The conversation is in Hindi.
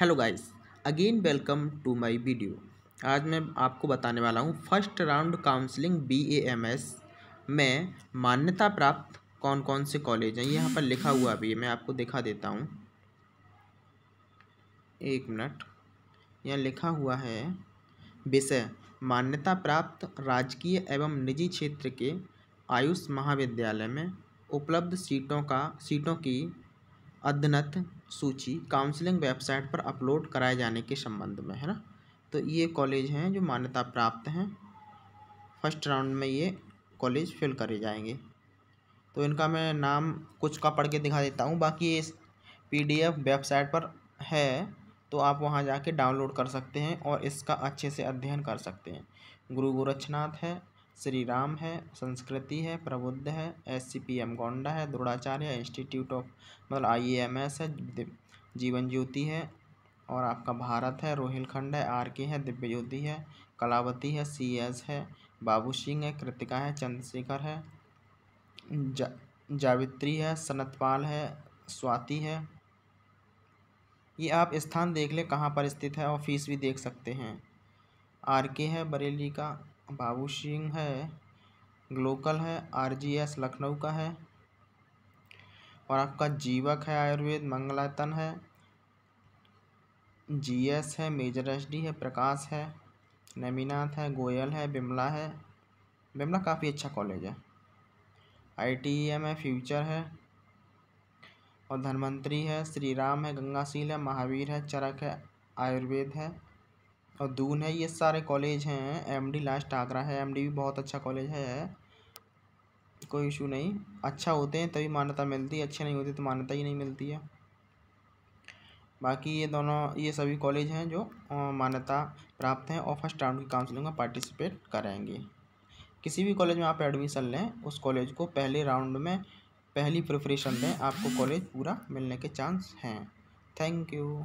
hello guys again welcome to my video आज मैं आपको बताने वाला हूँ फर्स्ट राउंड काउंसलिंग बीएएमएस में मान्यता प्राप्त कौन कौन से कॉलेज हैं यहाँ पर लिखा हुआ भी है मैं आपको दिखा देता हूँ एक मिनट यहाँ लिखा हुआ है विषय मान्यता प्राप्त राजकीय एवं निजी क्षेत्र के आयुष महाविद्यालय में उपलब्ध सीटों का सीटों की अद्यतन सूची काउंसलिंग वेबसाइट पर अपलोड कराए जाने के संबंध में है ना तो ये कॉलेज हैं जो मान्यता प्राप्त हैं फर्स्ट राउंड में ये कॉलेज फिल करे जाएंगे तो इनका मैं नाम कुछ का पढ़ के दिखा देता हूँ बाकी ये पी वेबसाइट पर है तो आप वहाँ जाके डाउनलोड कर सकते हैं और इसका अच्छे से अध्ययन कर सकते हैं गुरु गोरक्षनाथ है श्री राम है संस्कृति है प्रबुद्ध है S C P M Gonda है द्रोणाचार्य इंस्टीट्यूट ऑफ मतलब आई एम एस है जीवन ज्योति है और आपका भारत है रोहिलखंड है आर के है दिव्य ज्योति है कलावती है सी एस है बाबू सिंह है कृतिका है चंद्रशेखर है जा, जावित्री है सनतपाल है स्वाति है ये आप स्थान देख लें कहाँ पर स्थित है और फीस भी देख सकते हैं आर के है बरेली का बाबू सिंह है ग्लोकल है आरजीएस लखनऊ का है और आपका जीवक है आयुर्वेद मंगलातन है जीएस है मेजर एस डी है प्रकाश है नमीनाथ है गोयल है बिमला है बिमला काफ़ी अच्छा कॉलेज है आई टी एम है फ्यूचर है और धनवंतरी है श्री राम है गंगाशील है महावीर है चरक है आयुर्वेद है और दून है ये सारे कॉलेज हैं एमडी लास्ट आगरा है एमडी भी बहुत अच्छा कॉलेज है कोई इशू नहीं अच्छा होते हैं तभी मान्यता मिलती है अच्छे नहीं होते तो मान्यता ही नहीं मिलती है बाकी ये दोनों ये सभी कॉलेज हैं जो मान्यता प्राप्त हैं और फर्स्ट राउंड की काउंसिलिंग में पार्टिसिपेट करेंगे किसी भी कॉलेज में आप एडमिशन लें उस कॉलेज को पहले राउंड में पहली प्रिपरेशन दें आपको कॉलेज पूरा मिलने के चांस हैं थैंक यू